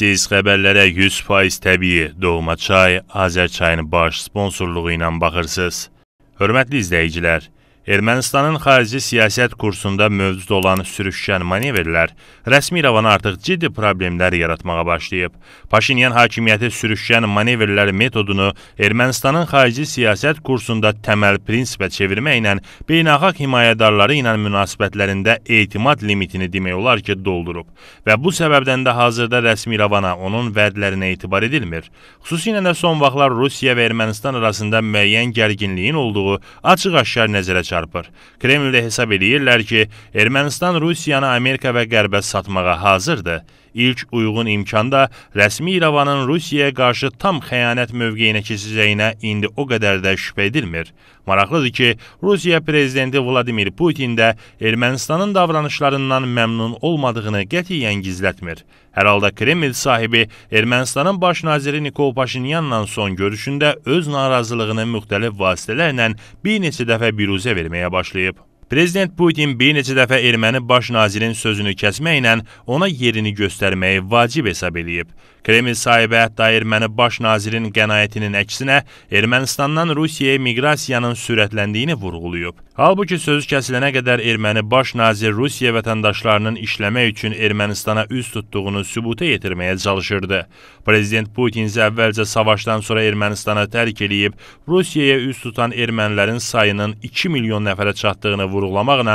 Siz xəbərlərə 100% təbii Doğma çay Azər çayının baş sponsorluğu ilə baxırsınız. Hörmətli izləyicilər, Ermənistanın xarici siyasət kursunda mövcud olan sürüşkən manevrlər rəsmi İrəvana artıq ciddi problemlər yaratmağa başlayıb. Paşinyan hakimiyyəti sürüşkən manevrlər metodunu Ermənistanın xarici siyasət kursunda təməl prinsipə çevirməklə beynəlxalq himayədarları ilə münasibətlərində etimad limitini demək olar ki, doldurub və bu səbəbdən də hazırda rəsmi İrəvana onun vədlərinə etibar edilmir. Xüsusilə də son vaxtlar Rusiya və Ermənistan arasında müəyyən gərginliyin olduğu açıq-aşkar nəzərə çatır çarpır. Kremldə hesab eləyirlər ki, Ermənistan Rusiyanı Amerika və Qərbə satmağa hazırdır. İlk uyğun imkan da rəsmi İrəvanın Rusiyaya qarşı tam xəyanət mövqeyinə keçəcəyinə indi o qədər də şübhə edilmir. Maraqlıdır ki, Rusiya prezidenti Vladimir Putin də Ermənistanın davranışlarından məmnun olmadığını qətiyyən gizlətmir. Hər halda Kreml sahibi Ermənistanın baş naziri Nikol Paşinyanla son görüşündə öz narazılığını müxtəlif vasitələrlə bir neçə dəfə biruzə verməyə başlayıb. Prezident Putin bir neçə dəfə erməni baş nazirin sözünü kəsməklə ona yerini göstərməyi vacib hesab eləyib. Kreml sahibi hətta erməni baş nazirin qənaətinin əksinə Ermənistandan Rusiyaya miqrasiyanın sürətləndiyini vurğulayıb. Halbuki sözü kəsilənə qədər erməni baş nazir Rusiya vətəndaşlarının işləmək üçün Ermənistana üz tutduğunu sübuta yetirməyə çalışırdı. Prezident Putin isə əvvəlcə savaşdan sonra Ermənistanı tərk eləyib Rusiyaya üz tutan ermənilərin sayının 2 milyon nəfərə çatdığını vurğulayıb vurğulamaqla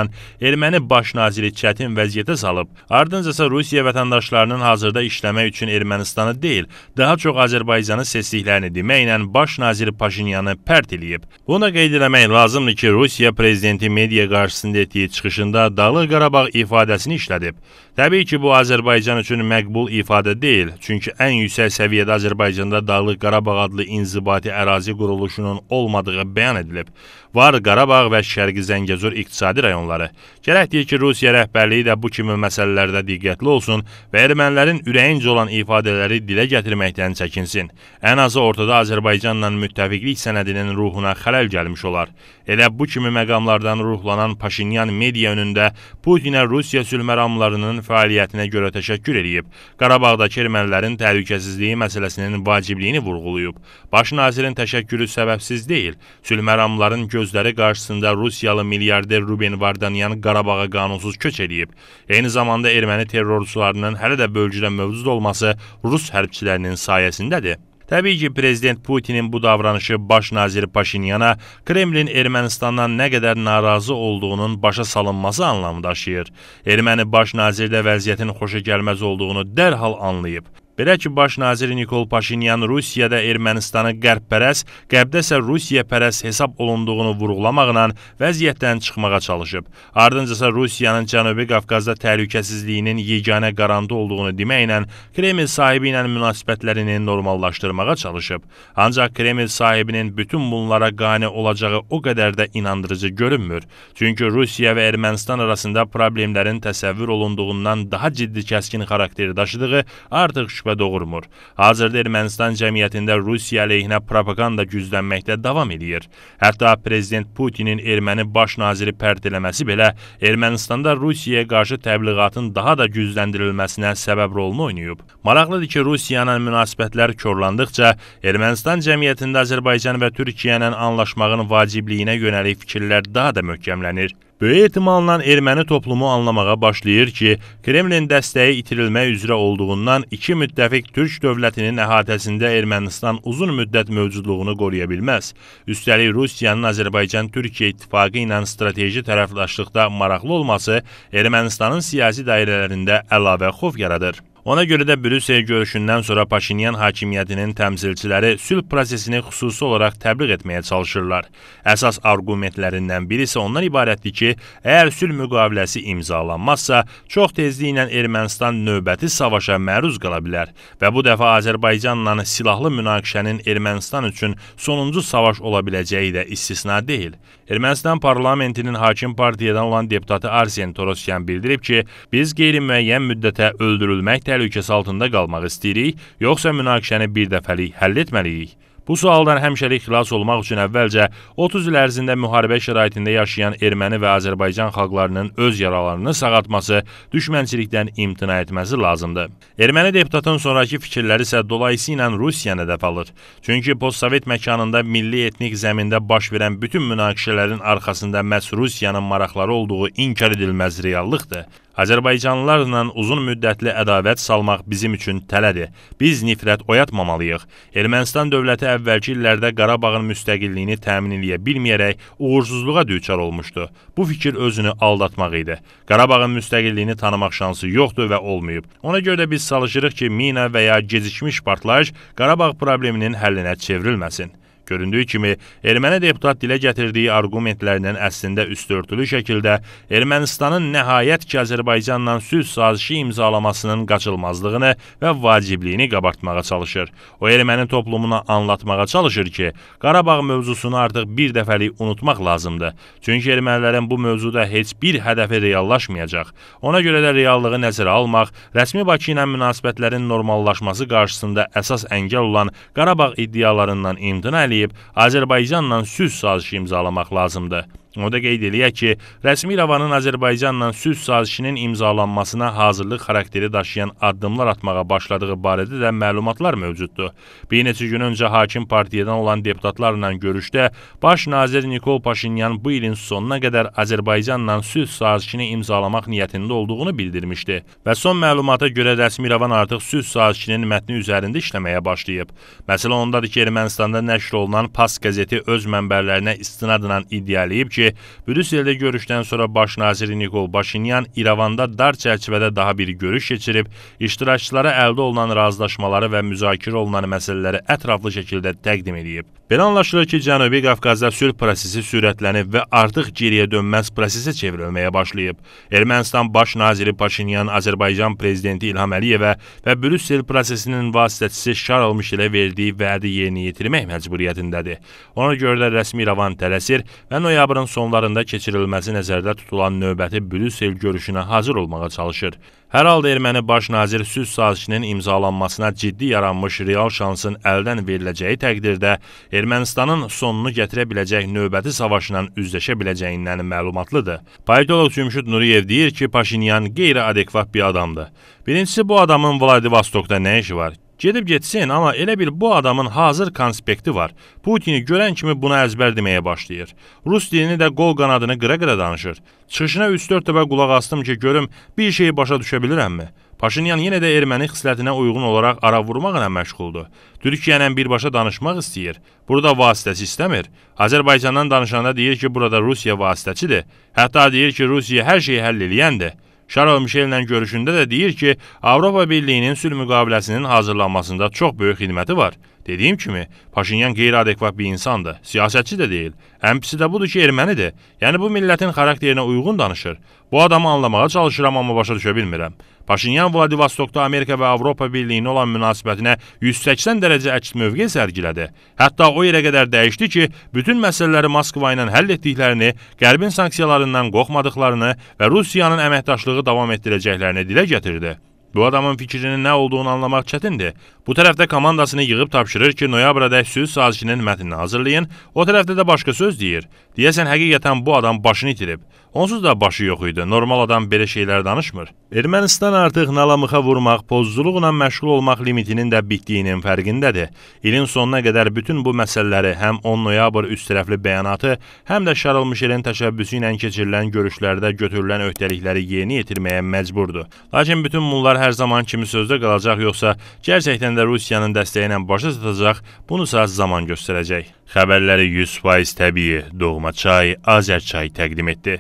erməni baş naziri çətin vəziyyətə salıb. Ardınca isə Rusiya vətəndaşlarının hazırda işləmək üçün Ermənistanı deyil, daha çox Azərbaycanı seçdiklərini deməklə baş naziri Paşinyanı pərt eləyib. Buna qeyd etmək lazımdır ki, Rusiya prezidenti media qarşısında etdiyi çıxışında Dağlıq Qarabağ ifadəsini işlədib. Təbii ki, bu Azərbaycan üçün məqbul ifadə deyil, çünki ən yüksək səviyyədə Azərbaycanda Dağlıq Qarabağ adlı inzibati ərazi quruluşunun olmadığı bəyan edilib. Var Qarabağ və Şərqi Zəngəzur iqtisadi iqtisadi rayonları. Gərək deyir ki, Rusiya rəhbərliyi də bu kimi məsələlərdə diqqətli olsun və ermənilərin ürəyincə olan ifadələri dilə gətirməkdən çəkinsin. Ən azı ortada Azərbaycanla müttəfiqlik sənədinin ruhuna xələl gəlmiş olar. Elə bu kimi məqamlardan ruhlanan Paşinyan media önündə Putinə Rusiya sülh məramlarının fəaliyyətinə görə təşəkkür edib, Qarabağdakı ermənilərin təhlükəsizliyi məsələsinin vacibliyini vurğulayıb. Baş nazirin təşəkkürü səbəbsiz deyil. Sülh məramların gözləri qarşısında Rusiyalı milyarder Ruben Vardanyan Qarabağa qanunsuz köç eləyib. Eyni zamanda erməni terrorçularının hələ də bölgüdə mövcud olması rus hərbçilərinin sayəsindədir. Təbii ki, prezident Putinin bu davranışı baş nazir Paşinyana Kremlin Ermənistandan nə qədər narazı olduğunun başa salınması anlamı daşıyır. Erməni baş nazir də vəziyyətin xoşa gəlməz olduğunu dərhal anlayıb. Belə ki, baş nazir Nikol Paşinyan Rusiyada Ermənistanı qərbpərəs, qərbdə isə Rusiyapərəs hesab olunduğunu vurğulamaqla vəziyyətdən çıxmağa çalışıb. Ardınca isə Rusiyanın Cənubi Qafqazda təhlükəsizliyinin yeganə qarandı olduğunu deməklə Kreml sahibi ilə münasibətlərini normallaşdırmağa çalışıb. Ancaq Kreml sahibinin bütün bunlara qane olacağı o qədər də inandırıcı görünmür. Çünki Rusiya və Ermənistan arasında problemlərin təsəvvür olunduğundan daha ciddi kəskin xarakter daşıdığı artıq şübhə doğurmur. Hazırda Ermənistan cəmiyyətində Rusiya əleyhinə propaganda güclənməkdə davam edir. Hətta prezident Putinin erməni baş naziri pərdələməsi belə Ermənistanda Rusiyaya qarşı təbliğatın daha da gücləndirilməsinə səbəb rolunu oynayıb. Maraqlıdır ki, Rusiya ilə münasibətlər korlandıqca Ermənistan cəmiyyətində Azərbaycan və Türkiyə ilə anlaşmağın vacibliyinə yönəlik fikirlər daha da möhkəmlənir. Böyük ehtimalla erməni toplumu anlamağa başlayır ki, Kremlin dəstəyi itirilmək üzrə olduğundan iki müttəfiq türk dövlətinin əhatəsində Ermənistan uzun müddət mövcudluğunu qoruya bilməz. Üstəlik Rusiyanın Azərbaycan-Türkiyə ittifaqı ilə strateji tərəfdaşlıqda maraqlı olması Ermənistanın siyasi dairələrində əlavə xof yaradır. Ona görə də Brüssel görüşündən sonra Paşinyan hakimiyyətinin təmsilçiləri sülh prosesini xüsusi olaraq təbliğ etməyə çalışırlar. Əsas arqumentlərindən biri isə ondan ibarətdir ki, əgər sülh müqaviləsi imzalanmazsa, çox tezliklə Ermənistan növbəti savaşa məruz qala bilər və bu dəfə Azərbaycanla silahlı münaqişənin Ermənistan üçün sonuncu savaş ola biləcəyi də istisna deyil. Ermənistan parlamentinin hakim partiyadan olan deputatı Arsen Torosyan bildirib ki, biz qeyri-müəyyən müddətə öldürülmək təhlükəsindəyik həll ölkəsi altında qalmaq istəyirik, yoxsa münaqişəni bir dəfəlik həll etməliyik? Bu sualdan həmişəlik xilas olmaq üçün əvvəlcə 30 il ərzində müharibə şəraitində yaşayan erməni və Azərbaycan xalqlarının öz yaralarını sağaltması, düşmənçilikdən imtina etməsi lazımdır. Erməni deputatın sonrakı fikirləri isə dolayısıyla Rusiyanı hədəf alır. Çünki postsovet məkanında milli etnik zəmində baş verən bütün münaqişələrin arxasında məhz Rusiyanın maraqları olduğu inkar edilməz reallıqdır. Azərbaycanlılarla uzun müddətli ədavət salmaq bizim üçün tələdir. Biz nifrət oyatmamalıyıq. Ermənistan dövləti əvvəlki illərdə Qarabağın müstəqilliyini təmin eləyə bilməyərək uğursuzluğa düçar olmuşdu. Bu fikir özünü aldatmaq idi. Qarabağın müstəqilliyini tanımaq şansı yoxdur və olmayıb. Ona görə də biz çalışırıq ki, mina və ya gecikmiş partlayış Qarabağ probleminin həllinə çevrilməsin. Göründüyü kimi, erməni deputat dilə gətirdiyi arqumentlərinin əslində üstörtülü şəkildə Ermənistanın nəhayət ki, Azərbaycanla sülh sazişi imzalamasının qaçılmazlığını və vacibliyini qabartmağa çalışır. O erməni toplumuna anlatmağa çalışır ki, Qarabağ mövzusunu artıq bir dəfəlik unutmaq lazımdır. Çünki ermənilərin bu mövzuda heç bir hədəfi reallaşmayacaq. Ona görə də reallığı nəzərə almaq, rəsmi Bakı ilə münasibətlərin normallaşması qarşısında əsas əngəl olan Qarabağ iddialarından imtina eləyir eləyib Azərbaycanla sülh sazişi imzalamaq lazımdır. Orada qeyd eləyək ki, rəsmi İrəvanın Azərbaycanla sülh sazişinin imzalanmasına hazırlıq xarakteri daşıyan addımlar atmağa başladığı barədə də məlumatlar mövcuddur. Bir neçə gün öncə hakim partiyadan olan deputatlarla görüşdə baş nazir Nikol Paşinyan bu ilin sonuna qədər Azərbaycanla sülh sazişini imzalamaq niyyətində olduğunu bildirmişdi və son məlumata görə rəsmi İrəvan artıq sülh sazişinin mətni üzərində işləməyə başlayıb. Məsələ ondadır ki, Ermənistanda nəşr olunan PAS qəzeti öz mənbərlərinə istinadən iddia eləyib ki, ki, Brüsseldə görüşdən sonra baş nazir Nikol Paşinyan İrəvanda dar çərçivədə daha bir görüş keçirib, iştirakçılara əldə olunan razılaşmaları və müzakirə olunan məsələləri ətraflı şəkildə təqdim edib. Belə anlaşılır ki, Cənubi Qafqazda sülh prosesi sürətlənib və artıq geriyə dönməz prosesə çevrilməyə başlayıb. Ermənistan baş naziri Paşinyan Azərbaycan prezidenti İlham Əliyevə və Brüssel prosesinin vasitəçisi Şarl Mişelə verdiyi vədi yerinə yetirmək məcburiyyətindədir. Ona görə də rəsmi İrəvan tələsir və noyabrın sonlarında keçirilməsi nəzərdə tutulan növbəti Brüssel görüşünə hazır olmağa çalışır. Hər halda erməni baş nazir sülh sazişinin imzalanmasına ciddi yaranmış real şansın əldən veriləcəyi təqdirdə Ermənistanın sonunu gətirə biləcək növbəti savaşla üzləşə biləcəyindən məlumatlıdır. Politoloq Cümşüd Nuriyev deyir ki, Paşinyan qeyri-adekvat bir adamdır. Birincisi bu adamın Vladivostokda nə işi var? Gedib getsin, amma elə bil bu adamın hazır konspekti var. Putini görən kimi buna əzbər deməyə başlayır. Rus dilini də qol qanadını qıra-qıra danışır. Çıxışına 3-4 dəfə qulaq astım ki, görüm bir şeyi başa düşə bilirəmmi? Paşinyan yenə də erməni xislətinə uyğun olaraq ara vurmaqla məşğuldur. Türkiyə ilə birbaşa danışmaq istəyir. Burada vasitəçi istəmir. Azərbaycandan danışanda deyir ki, burada Rusiya vasitəçidir. Hətta deyir ki, Rusiya hər şeyi həll eləyəndir. Şarov Mişellə görüşündə də deyir ki, Avropa Birliyinin sülh müqaviləsinin hazırlanmasında çox böyük xidməti var. Dediyim kimi, Paşinyan qeyri-adekvat bir insandır, siyasətçi də deyil. Ən pisi də budur ki, ermənidir. Yəni bu millətin xarakterinə uyğun danışır. Bu adamı anlamağa çalışıram, amma başa düşə bilmirəm. Paşinyan Vladivostokda Amerika və Avropa Birliyinə olan münasibətinə 180 dərəcə əks mövqe sərgilədi. Hətta o yerə qədər dəyişdi ki, bütün məsələləri Moskva ilə həll etdiklərini, Qərbin sanksiyalarından qorxmadıqlarını və Rusiyanın əməkdaşlığı davam etdirəcəklərini dilə gətirdi. Bu adamın fikrinin nə olduğunu anlamaq çətindir. Bu tərəfdə komandasını yığıb tapşırır ki, noyabrədək sülh sazişinin mətnini hazırlayın, o tərəfdə də başqa söz deyir. Deyəsən həqiqətən bu adam başını itirib. Onsuz da başı yox idi. Normal adam belə şeylər danışmır. Ermənistan artıq nalamıxa vurmaq, pozğuluqla məşğul olmaq limitinin də bitdiyinin fərqindədir. İlin sonuna qədər bütün bu məsələləri, həm 10 noyabr üst tərəfli bəyanatı, həm də Şarl Mişelin təşəbbüsü ilə keçirilən görüşlərdə götürülən öhdəlikləri yerinə yetirməyə məcburdur. Lakin bütün bunlar hər zaman kimi sözdə qalacaq yoxsa gerçəkdən də Rusiyanın dəstəyi ilə başa çatacaq, bunu isə zaman göstərəcək. Xəbərləri 100% təbii Doğma çay, Azər çay təqdim etdi.